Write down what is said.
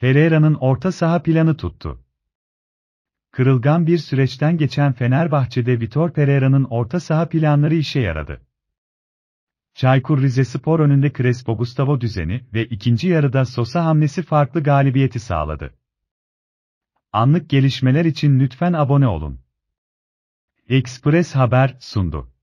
Pereira'nın orta saha planı tuttu. Kırılgan bir süreçten geçen Fenerbahçe'de Vitor Pereira'nın orta saha planları işe yaradı. Çaykur Rizespor önünde Crespo Gustavo düzeni ve ikinci yarıda Sosa hamlesi farklı galibiyeti sağladı. Anlık gelişmeler için lütfen abone olun. Express Haber sundu.